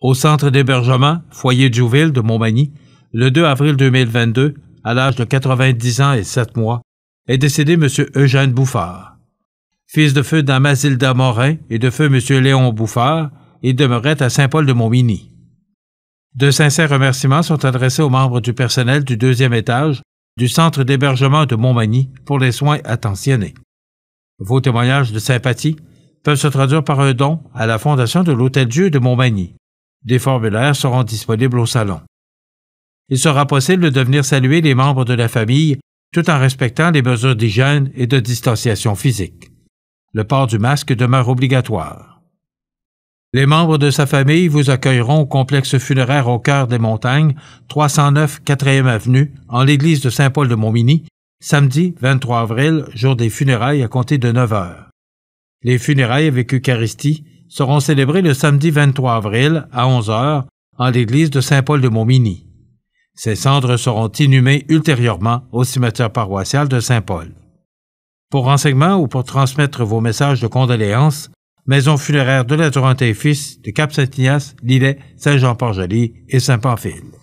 Au centre d'hébergement, foyer Jouville de Montmagny, le 2 avril 2022, à l'âge de 90 ans et 7 mois, est décédé M. Eugène Bouffard. Fils de feu d'Amazilda Morin et de feu M. Léon Bouffard, il demeurait à saint paul de montmagny De sincères remerciements sont adressés aux membres du personnel du deuxième étage du centre d'hébergement de Montmagny pour les soins attentionnés. Vos témoignages de sympathie peuvent se traduire par un don à la Fondation de l'Hôtel Dieu de Montmagny des formulaires seront disponibles au salon. Il sera possible de venir saluer les membres de la famille tout en respectant les mesures d'hygiène et de distanciation physique. Le port du masque demeure obligatoire. Les membres de sa famille vous accueilleront au complexe funéraire au cœur des montagnes, 309 4e avenue, en l'église de Saint-Paul-de-Montmini, samedi 23 avril, jour des funérailles à compter de 9 heures. Les funérailles avec Eucharistie, seront célébrés le samedi 23 avril à 11h en l'église de Saint-Paul de montminy Ses cendres seront inhumées ultérieurement au cimetière paroissial de Saint-Paul. Pour renseignements ou pour transmettre vos messages de condoléances, Maison funéraires de la et Fils de Cap-Saint-Ignace, Lillet, saint jean port et Saint-Pamphile.